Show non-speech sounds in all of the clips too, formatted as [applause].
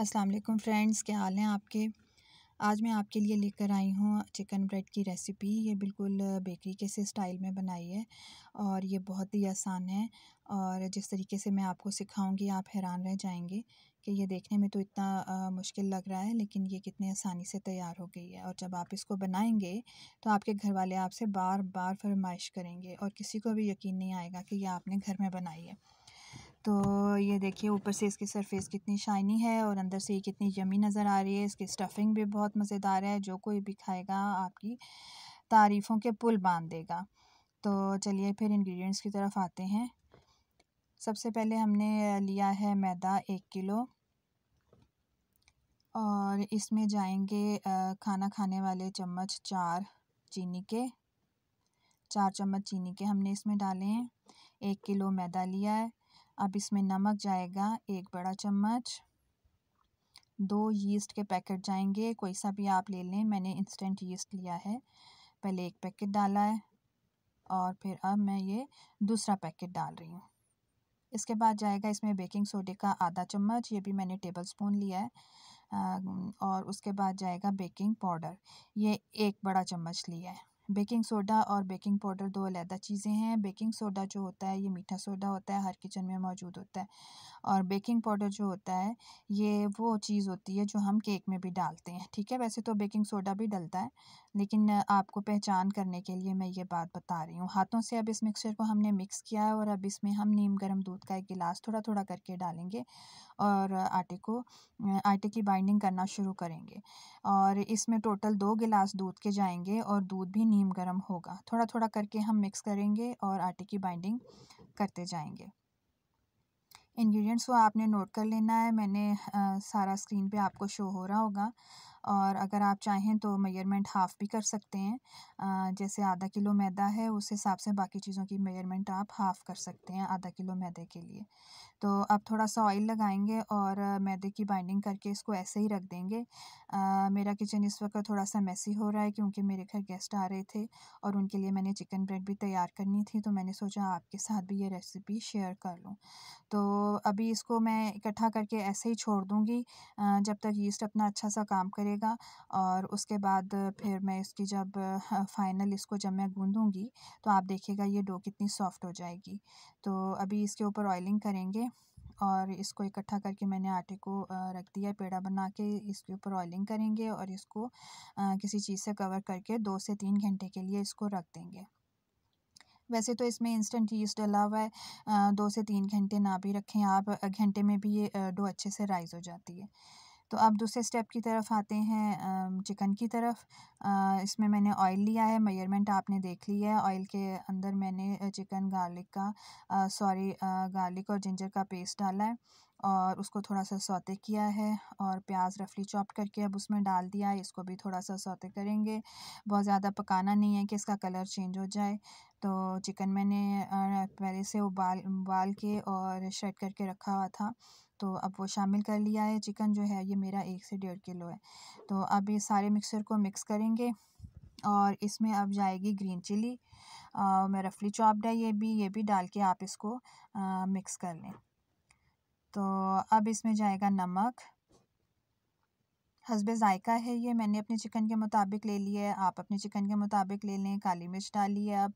अस्सलाम वालेकुम फ्रेंड्स क्या हाल हैं आपके आज मैं आपके लिए लेकर आई हूँ चिकन ब्रेड की रेसिपी ये बिल्कुल बेकरी के से स्टाइल में बनाई है और ये बहुत ही आसान है और जिस तरीके से मैं आपको सिखाऊंगी आप हैरान रह जाएंगे कि ये देखने में तो इतना आ, मुश्किल लग रहा है लेकिन ये कितने आसानी से तैयार हो गई है और जब आप इसको बनाएंगे तो आपके घर वाले आपसे बार बार फरमाइश करेंगे और किसी को भी यकीन नहीं आएगा कि यह आपने घर में बनाई है तो ये देखिए ऊपर से इसकी सरफेस कितनी शाइनी है और अंदर से ये कितनी जमी नज़र आ रही है इसकी स्टफिंग भी बहुत मज़ेदार है जो कोई भी खाएगा आपकी तारीफ़ों के पुल बांध देगा तो चलिए फिर इंग्रेडिएंट्स की तरफ आते हैं सबसे पहले हमने लिया है मैदा एक किलो और इसमें जाएंगे खाना खाने वाले चम्मच चार चीनी के चार चम्मच चीनी के हमने इसमें डाले हैं एक किलो मैदा लिया है अब इसमें नमक जाएगा एक बड़ा चम्मच दो यीस्ट के पैकेट जाएंगे कोई सा भी आप ले लें मैंने इंस्टेंट यीस्ट लिया है पहले एक पैकेट डाला है और फिर अब मैं ये दूसरा पैकेट डाल रही हूँ इसके बाद जाएगा इसमें बेकिंग सोडे का आधा चम्मच ये भी मैंने टेबल स्पून लिया है और उसके बाद जाएगा बेकिंग पाउडर ये एक बड़ा चम्मच लिया है बेकिंग सोडा और बेकिंग पाउडर दो अलहदा चीज़ें हैं बेकिंग सोडा जो होता है ये मीठा सोडा होता है हर किचन में मौजूद होता है और बेकिंग पाउडर जो होता है ये वो चीज़ होती है जो हम केक में भी डालते हैं ठीक है वैसे तो बेकिंग सोडा भी डलता है लेकिन आपको पहचान करने के लिए मैं ये बात बता रही हूँ हाथों से अब इस मिक्सचर को हमने मिक्स किया है और अब इसमें हम नीम गर्म दूध का एक गिलास थोड़ा थोड़ा करके डालेंगे और आटे को आटे की बाइंडिंग करना शुरू करेंगे और इसमें टोटल दो गिलास दूध के जाएंगे और दूध भी नीम हीम गर्म होगा थोड़ा थोड़ा करके हम मिक्स करेंगे और आटे की बाइंडिंग करते जाएंगे इंग्रेडिएंट्स को तो आपने नोट कर लेना है मैंने आ, सारा स्क्रीन पे आपको शो हो रहा होगा और अगर आप चाहें तो मेजरमेंट हाफ़ भी कर सकते हैं जैसे आधा किलो मैदा है उस हिसाब से बाकी चीज़ों की मेजरमेंट आप हाफ़ कर सकते हैं आधा किलो मैदे के लिए तो अब थोड़ा सा ऑयल लगाएंगे और मैदे की बाइंडिंग करके इसको ऐसे ही रख देंगे मेरा किचन इस वक्त थोड़ा सा मैसी हो रहा है क्योंकि मेरे घर गेस्ट आ रहे थे और उनके लिए मैंने चिकन ब्रेड भी तैयार करनी थी तो मैंने सोचा आपके साथ भी ये रेसिपी शेयर कर लूँ तो अभी इसको मैं इकट्ठा करके ऐसे ही छोड़ दूँगी जब तक यीस्ट अपना अच्छा सा काम करे करेगा और उसके बाद फिर मैं इसकी जब फाइनल इसको जब मैं गूँधूँगी तो आप देखिएगा ये डो कितनी सॉफ्ट हो जाएगी तो अभी इसके ऊपर ऑयलिंग करेंगे और इसको इकट्ठा करके मैंने आटे को रख दिया पेड़ा बना के इसके ऊपर ऑयलिंग करेंगे और इसको किसी चीज़ से कवर करके दो से तीन घंटे के लिए इसको रख देंगे वैसे तो इसमें इंस्टेंट यीस्ट डला हुआ है दो से तीन घंटे ना भी रखें आप घंटे में भी ये डो अच्छे से राइज़ हो जाती है तो अब दूसरे स्टेप की तरफ आते हैं चिकन की तरफ इसमें मैंने ऑयल लिया है मेजरमेंट आपने देख ली है ऑयल के अंदर मैंने चिकन गार्लिक का सॉरी गार्लिक और जिंजर का पेस्ट डाला है और उसको थोड़ा सा सौते किया है और प्याज रफली चॉप करके अब उसमें डाल दिया है इसको भी थोड़ा सा सौते करेंगे बहुत ज़्यादा पकाना नहीं है कि इसका कलर चेंज हो जाए तो चिकन मैंने पहले से उबाल उबाल के और शर्ट करके रखा हुआ था तो अब वो शामिल कर लिया है चिकन जो है ये मेरा एक से डेढ़ किलो है तो अब ये सारे मिक्सचर को मिक्स करेंगे और इसमें अब जाएगी ग्रीन चिली मैं रफली चॉप्ड है ये भी ये भी डाल के आप इसको आ, मिक्स कर लें तो अब इसमें जाएगा नमक हसब ज़ायका है ये मैंने अपने चिकन के मुताबिक ले लिया है आप अपने चिकन के मुताबिक ले लें काली मिर्च डाली है अब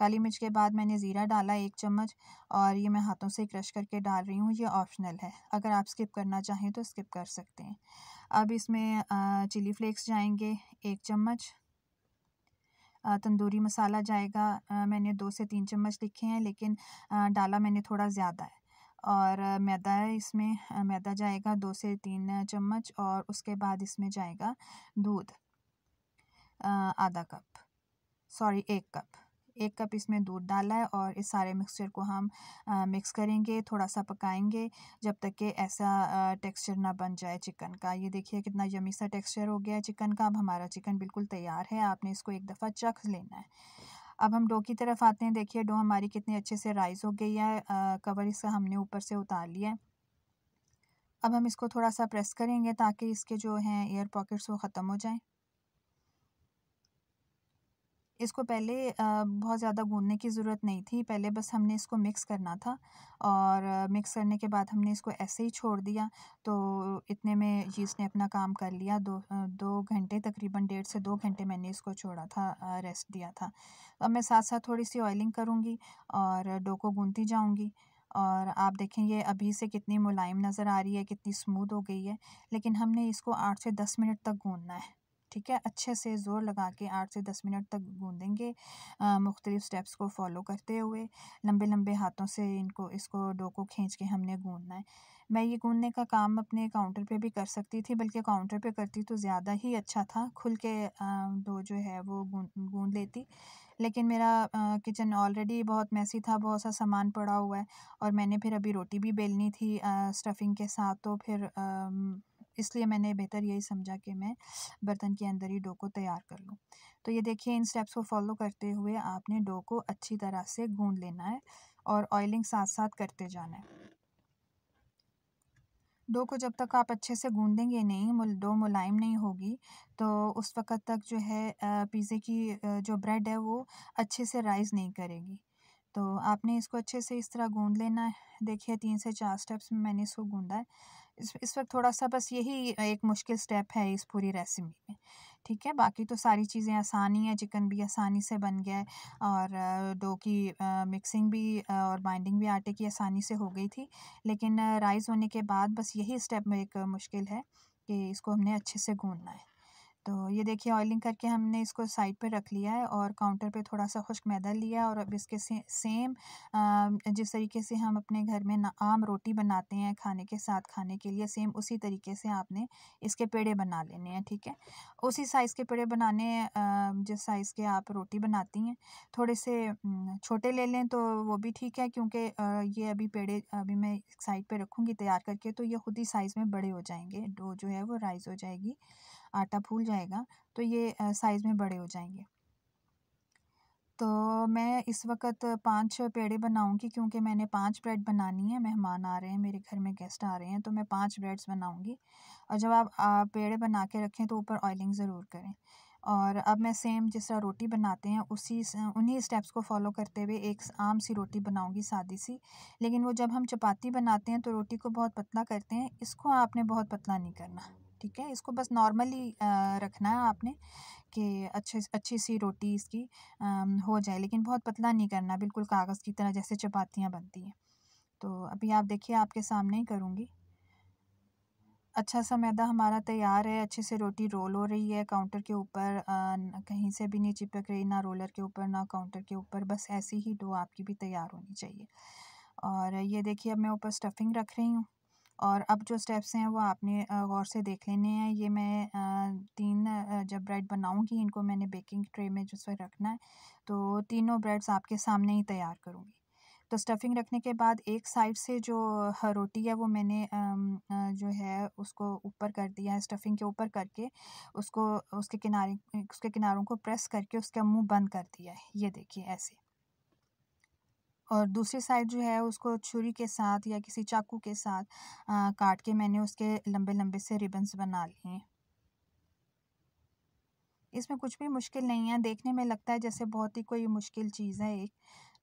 काली मिर्च के बाद मैंने ज़ीरा डाला एक चम्मच और ये मैं हाथों से क्रश करके डाल रही हूँ ये ऑप्शनल है अगर आप स्किप करना चाहें तो स्किप कर सकते हैं अब इसमें चिली फ्लेक्स जाएंगे एक चम्मच तंदूरी मसाला जाएगा मैंने दो से तीन चम्मच लिखे हैं लेकिन डाला मैंने थोड़ा ज़्यादा है और मैदा इसमें मैदा जाएगा दो से तीन चम्मच और उसके बाद इसमें जाएगा दूध आधा कप सॉरी एक कप एक कप इसमें दूध डाला है और इस सारे मिक्सचर को हम आ, मिक्स करेंगे थोड़ा सा पकाएंगे जब तक कि ऐसा टेक्सचर ना बन जाए चिकन का ये देखिए कितना यमी सा टेक्सचर हो गया है चिकन का अब हमारा चिकन बिल्कुल तैयार है आपने इसको एक दफ़ा चख लेना है अब हम डो की तरफ आते हैं देखिए डो हमारी कितनी अच्छे से राइज हो गई है आ, कवर इसका हमने ऊपर से उतार लिया है अब हम इसको थोड़ा सा प्रेस करेंगे ताकि इसके जो हैं एयर पॉकेट्स वो ख़त्म हो जाएं इसको पहले बहुत ज़्यादा गूँदने की ज़रूरत नहीं थी पहले बस हमने इसको मिक्स करना था और मिक्स करने के बाद हमने इसको ऐसे ही छोड़ दिया तो इतने में यीस्ट ने अपना काम कर लिया दो दो घंटे तकरीबन डेढ़ से दो घंटे मैंने इसको छोड़ा था रेस्ट दिया था अब मैं साथ साथ थोड़ी सी ऑयलिंग करूँगी और डो को गूँधती जाऊँगी और आप देखें ये अभी से कितनी मुलायम नज़र आ रही है कितनी स्मूथ हो गई है लेकिन हमने इसको आठ से दस मिनट तक गूँधना है ठीक है अच्छे से ज़ोर लगा के आठ से दस मिनट तक गूँधेंगे मुख्तलिफ़ स्टेप्स को फॉलो करते हुए लंबे लंबे हाथों से इनको इसको डो को खींच के हमने गूँधना है मैं ये गूँधने का काम अपने काउंटर पे भी कर सकती थी बल्कि काउंटर पे करती तो ज़्यादा ही अच्छा था खुल के डो जो है वो गूँ लेती लेकिन मेरा किचन ऑलरेडी बहुत मैसी था बहुत सा सामान पड़ा हुआ है और मैंने फिर अभी रोटी भी बेलनी थी स्टफिंग के साथ तो फिर इसलिए मैंने बेहतर यही समझा कि मैं बर्तन के अंदर ही डो को तैयार कर लूँ तो ये देखिए इन स्टेप्स को फॉलो करते हुए आपने डो को अच्छी तरह से गूंद लेना है और ऑयलिंग साथ साथ करते जाना है डो को जब तक आप अच्छे से गूंदेंगे नहीं मुल डो मुलायम नहीं होगी तो उस वक़्त तक जो है पिज़्ज़े की जो ब्रेड है वो अच्छे से राइज़ नहीं करेगी तो आपने इसको अच्छे से इस तरह गूंद लेना है देखिए तीन से चार स्टेप्स में मैंने इसको गूंदा है इस इस वक्त थोड़ा सा बस यही एक मुश्किल स्टेप है इस पूरी रेसिपी में ठीक है बाकी तो सारी चीज़ें आसानी है हैं चिकन भी आसानी से बन गया है और डो की मिक्सिंग भी और बाइंडिंग भी आटे की आसानी से हो गई थी लेकिन राइस होने के बाद बस यही स्टेप में एक मुश्किल है कि इसको हमने अच्छे से गूंदना है तो ये देखिए ऑयलिंग करके हमने इसको साइड पे रख लिया है और काउंटर पे थोड़ा सा खुश्क मैदा लिया और अब इसके से, सेम जिस तरीके से हम अपने घर में आम रोटी बनाते हैं खाने के साथ खाने के लिए सेम उसी तरीके से आपने इसके पेड़े बना लेने हैं ठीक है उसी साइज़ के पेड़े बनाने जिस साइज़ के आप रोटी बनाती हैं थोड़े से छोटे ले लें तो वो भी ठीक है क्योंकि ये अभी पेड़े अभी मैं साइड पर रखूँगी तैयार करके तो ये खुद ही साइज़ में बड़े हो जाएंगे डो जो है वो राइज़ हो जाएगी आटा फूल जाएगा तो ये साइज़ में बड़े हो जाएंगे तो मैं इस वक्त पांच पेड़े बनाऊंगी क्योंकि मैंने पांच ब्रेड बनानी है मेहमान आ रहे हैं मेरे घर में गेस्ट आ रहे हैं तो मैं पांच ब्रेड्स बनाऊंगी और जब आप पेड़े बना के रखें तो ऊपर ऑयलिंग ज़रूर करें और अब मैं सेम जिस तरह रोटी बनाते हैं उसी उन्हीं स्टेप्स को फॉलो करते हुए एक आम सी रोटी बनाऊंगी सादी सी लेकिन वो जब हम चपाती बनाते हैं तो रोटी को बहुत पतला करते हैं इसको आपने बहुत पतला नहीं करना ठीक है इसको बस नॉर्मली रखना है आपने कि अच्छे अच्छी सी रोटी इसकी हो जाए लेकिन बहुत पतला नहीं करना बिल्कुल कागज़ की तरह जैसे चपातियाँ बनती हैं तो अभी आप देखिए आपके सामने ही करूँगी अच्छा सा मैदा हमारा तैयार है अच्छे से रोटी रोल हो रही है काउंटर के ऊपर कहीं से भी नहीं चिपक रही ना रोलर के ऊपर ना काउंटर के ऊपर बस ऐसी ही डो आपकी भी तैयार होनी चाहिए और ये देखिए अब मैं ऊपर स्टफिंग रख रही हूँ और अब जो स्टेप्स हैं वो आपने गौर से देख लेने हैं ये मैं तीन जब ब्रेड बनाऊंगी इनको मैंने बेकिंग ट्रे में जिस पर रखना है तो तीनों ब्रेड्स आपके सामने ही तैयार करूँगी तो स्टफिंग रखने के बाद एक साइड से जो रोटी है वो मैंने जो है उसको ऊपर कर दिया है स्टफिंग के ऊपर करके उसको उसके किनारे उसके किनारों को प्रेस करके उसका मुंह बंद कर दिया है ये देखिए ऐसे और दूसरी साइड जो है उसको छुरी के साथ या किसी चाकू के साथ आ, काट के मैंने उसके लंबे लंबे से रिबन्स बना लिए इसमें कुछ भी मुश्किल नहीं है देखने में लगता है जैसे बहुत ही कोई मुश्किल चीज़ है एक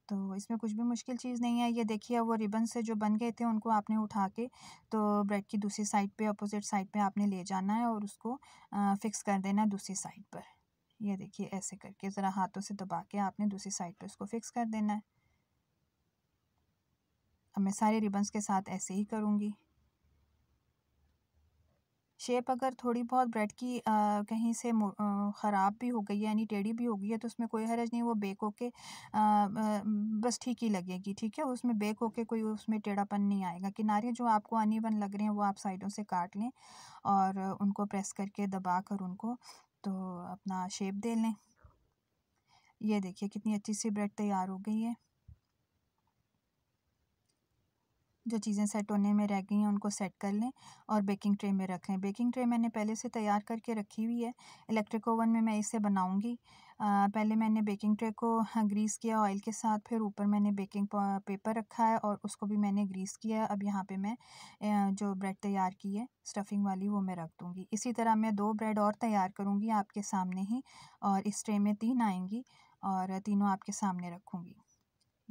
तो इसमें कुछ भी मुश्किल चीज़ नहीं है ये देखिए वो रिबन से जो बन गए थे उनको आपने उठा के तो ब्रेड की दूसरी साइड पे अपोजिट साइड पे आपने ले जाना है और उसको आ, फिक्स कर देना है दूसरी साइड पर ये देखिए ऐसे करके ज़रा हाथों से दबा के आपने दूसरी साइड पे उसको फिक्स कर देना है अब मैं सारे रिबन्स के साथ ऐसे ही करूँगी शेप अगर थोड़ी बहुत ब्रेड की आ, कहीं से ख़राब भी हो गई है यानी टेढ़ी भी हो गई है तो उसमें कोई हरज नहीं वो बेक होके बस ठीक ही लगेगी ठीक है उसमें बेक होके कोई उसमें टेढ़ापन नहीं आएगा किनारे जो आपको अनइवन लग रहे हैं वो आप साइडों से काट लें और उनको प्रेस करके दबा कर उनको तो अपना शेप दे लें ये देखिए कितनी अच्छी सी ब्रेड तैयार हो गई है जो चीज़ें सेट होने में रह गई हैं उनको सेट कर लें और बेकिंग ट्रे में रख लें बेकिंग ट्रे मैंने पहले से तैयार करके रखी हुई है इलेक्ट्रिक ओवन में मैं इसे बनाऊंगी पहले मैंने बेकिंग ट्रे को [laughs] ग्रीस किया ऑयल के साथ फिर ऊपर मैंने बेकिंग पेपर रखा है और उसको भी मैंने ग्रीस किया अब यहाँ पर मैं जो ब्रेड तैयार की है स्टफिंग वाली वो मैं रख दूँगी इसी तरह मैं दो ब्रेड और तैयार करूँगी आपके सामने ही और इस ट्रे में तीन आएँगी और तीनों आपके सामने रखूँगी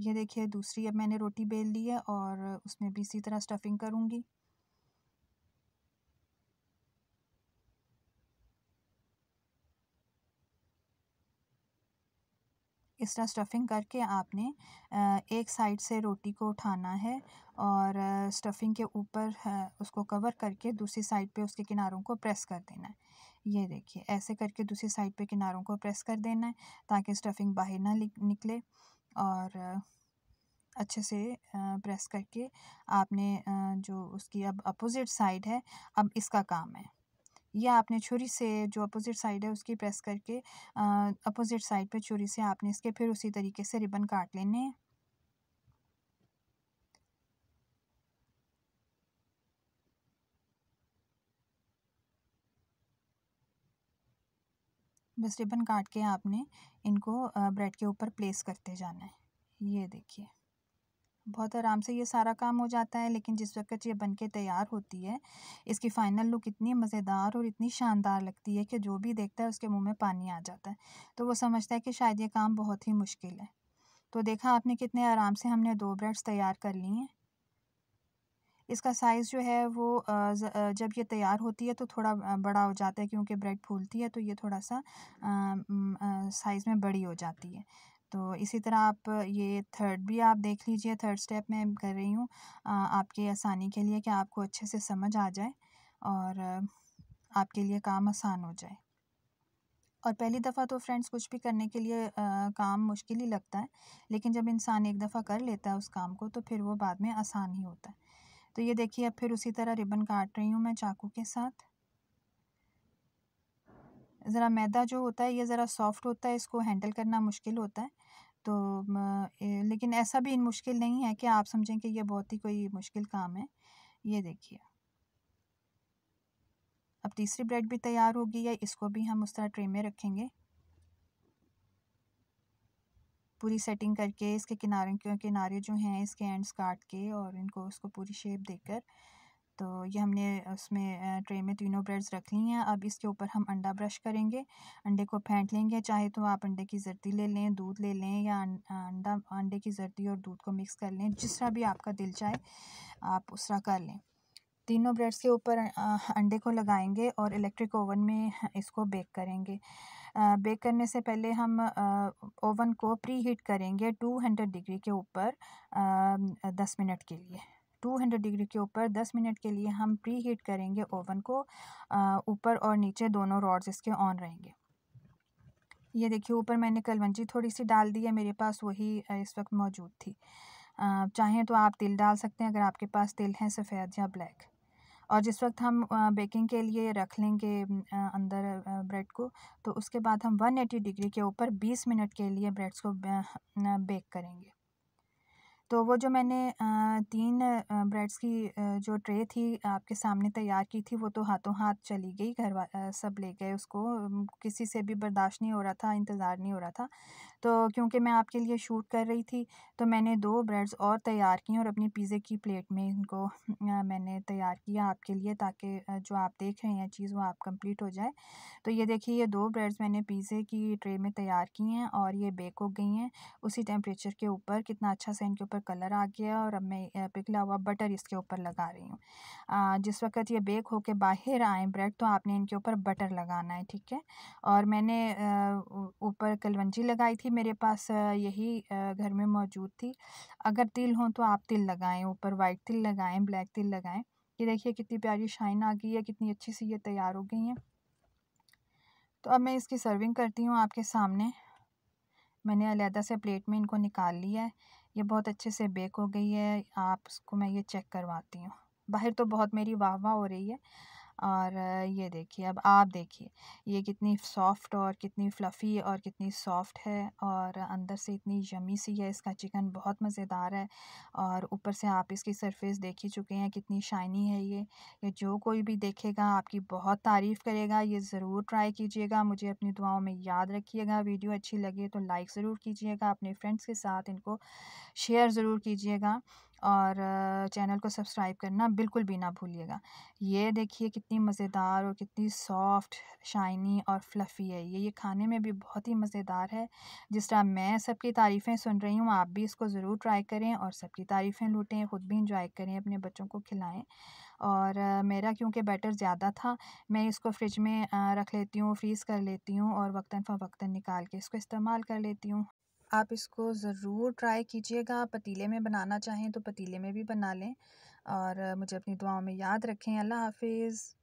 ये देखिए दूसरी अब मैंने रोटी बेल ली है और उसमें भी इसी तरह स्टफिंग करूँगी इस तरह स्टफिंग करके आपने एक साइड से रोटी को उठाना है और स्टफिंग के ऊपर उसको कवर करके दूसरी साइड पे उसके किनारों को प्रेस कर देना है ये देखिए ऐसे करके दूसरी साइड पे किनारों को प्रेस कर देना है ताकि स्टफिंग बाहर ना निकले और अच्छे से प्रेस करके आपने जो उसकी अब अपोज़िट साइड है अब इसका काम है या आपने छुरी से जो अपोज़िट साइड है उसकी प्रेस करके अपोज़िट साइड पे छुरी से आपने इसके फिर उसी तरीके से रिबन काट लेने हैं बस रिबन काट के आपने इनको ब्रेड के ऊपर प्लेस करते जाना है ये देखिए बहुत आराम से ये सारा काम हो जाता है लेकिन जिस वक्त ये बन के तैयार होती है इसकी फ़ाइनल लुक इतनी मज़ेदार और इतनी शानदार लगती है कि जो भी देखता है उसके मुंह में पानी आ जाता है तो वो समझता है कि शायद ये काम बहुत ही मुश्किल है तो देखा आपने कितने आराम से हमने दो ब्रेड्स तैयार कर ली हैं इसका साइज़ जो है वो जब ये तैयार होती है तो थोड़ा बड़ा हो जाता है क्योंकि ब्रेड फूलती है तो ये थोड़ा सा साइज़ में बड़ी हो जाती है तो इसी तरह आप ये थर्ड भी आप देख लीजिए थर्ड स्टेप मैं कर रही हूँ आपके आसानी के लिए कि आपको अच्छे से समझ आ जाए और आपके लिए काम आसान हो जाए और पहली दफ़ा तो फ्रेंड्स कुछ भी करने के लिए आ, काम मुश्किल ही लगता है लेकिन जब इंसान एक दफ़ा कर लेता है उस काम को तो फिर वो बाद में आसान ही होता है तो ये देखिए अब फिर उसी तरह रिबन काट रही हूँ मैं चाकू के साथ ज़रा मैदा जो होता है ये ज़रा सॉफ्ट होता है इसको हैंडल करना मुश्किल होता है तो लेकिन ऐसा भी मुश्किल नहीं है कि आप समझें कि ये बहुत ही कोई मुश्किल काम है ये देखिए अब तीसरी ब्रेड भी तैयार होगी या इसको भी हम उस तरह ट्रे में रखेंगे पूरी सेटिंग करके इसके किनारों के किनारे जो हैं इसके एंड्स काट के और इनको उसको पूरी शेप देकर तो ये हमने उसमें ट्रे में तीनों ब्रेड्स रख ली हैं अब इसके ऊपर हम अंडा ब्रश करेंगे अंडे को फेंट लेंगे चाहे तो आप अंडे की जर्दी ले लें दूध ले लें या अं, अंडा अंडे की जर्दी और दूध को मिक्स कर लें जिस तरह भी आपका दिल चाहे आप उस तरह कर लें तीनों ब्रेड्स के ऊपर अंडे को लगाएंगे और इलेक्ट्रिक ओवन में इसको बेक करेंगे बेक करने से पहले हम ओवन को प्री हीट करेंगे टू हंड्रेड डिग्री के ऊपर दस मिनट के लिए टू हंड्रेड डिग्री के ऊपर दस मिनट के लिए हम प्री हीट करेंगे ओवन को ऊपर और नीचे दोनों रॉड्स इसके ऑन रहेंगे ये देखिए ऊपर मैंने कलवंजी थोड़ी सी डाल दी है मेरे पास वही इस वक्त मौजूद थी चाहें तो आप तिल डाल सकते हैं अगर आपके पास तिल हैं सफ़ेद या ब्लैक और जिस वक्त हम बेकिंग के लिए रख लेंगे अंदर ब्रेड को तो उसके बाद हम वन एटी डिग्री के ऊपर बीस मिनट के लिए ब्रेड्स को बेक करेंगे तो वो जो मैंने तीन ब्रेड्स की जो ट्रे थी आपके सामने तैयार की थी वो तो हाथों हाथ चली गई घर वा सब ले गए उसको किसी से भी बर्दाश्त नहीं हो रहा था इंतज़ार नहीं हो रहा था तो क्योंकि मैं आपके लिए शूट कर रही थी तो मैंने दो ब्रेड्स और तैयार किए और अपनी पिज़्ज़े की प्लेट में इनको मैंने तैयार किया आपके लिए ताकि जो आप देख रहे हैं चीज़ वो आप कम्प्लीट हो जाए तो ये देखिए ये दो ब्रेड्स मैंने पिज़्ज़े की ट्रे में तैयार की हैं और ये बेक हो गई हैं उसी टेम्परेचर के ऊपर कितना अच्छा सा इनके ऊपर ऊपर कलर आ गया और अब मैं पिघला हुआ बटर इसके ऊपर लगा रही हूँ जिस वक्त ये बेक होके बाहर आए ब्रेड तो आपने इनके ऊपर बटर लगाना है ठीक है और मैंने ऊपर कलवंजी लगाई थी मेरे पास यही घर में मौजूद थी अगर तिल हो तो आप तिल लगाएं ऊपर वाइट तिल लगाएं ब्लैक तिल लगाएं ये देखिए कितनी प्यारी शाइन आ गई है कितनी अच्छी सी ये तैयार हो गई हैं तो अब मैं इसकी सर्विंग करती हूँ आपके सामने मैंने अलहदा से प्लेट में इनको निकाल लिया है ये बहुत अच्छे से बेक हो गई है आप इसको मैं ये चेक करवाती हूँ बाहर तो बहुत मेरी वाह वाह हो रही है और ये देखिए अब आप देखिए ये कितनी सॉफ्ट और कितनी फ्लफ़ी और कितनी सॉफ्ट है और अंदर से इतनी यमी सी है इसका चिकन बहुत मज़ेदार है और ऊपर से आप इसकी सरफेस देख ही चुके हैं कितनी शाइनी है ये ये जो कोई भी देखेगा आपकी बहुत तारीफ़ करेगा ये ज़रूर ट्राई कीजिएगा मुझे अपनी दुआओं में याद रखिएगा वीडियो अच्छी लगे तो लाइक ज़रूर कीजिएगा अपने फ्रेंड्स के साथ इनको शेयर ज़रूर कीजिएगा और चैनल को सब्सक्राइब करना बिल्कुल भी ना भूलिएगा ये देखिए कितनी मज़ेदार और कितनी सॉफ्ट शाइनी और फ्लफ़ी है ये ये खाने में भी बहुत ही मज़ेदार है जिस तरह मैं सबकी तारीफ़ें सुन रही हूँ आप भी इसको ज़रूर ट्राई करें और सबकी तारीफ़ें लूटें ख़ुद भी इंजॉय करें अपने बच्चों को खिलाएँ और मेरा क्योंकि बैटर ज़्यादा था मैं इसको फ्रिज में रख लेती हूँ फ्रीज़ कर लेती हूँ और वक्ता फ़वक्ता निकाल के इसको इस्तेमाल कर लेती हूँ आप इसको ज़रूर ट्राई कीजिएगा पतीले में बनाना चाहें तो पतीले में भी बना लें और मुझे अपनी दुआओं में याद रखें अल्लाह हाफिज़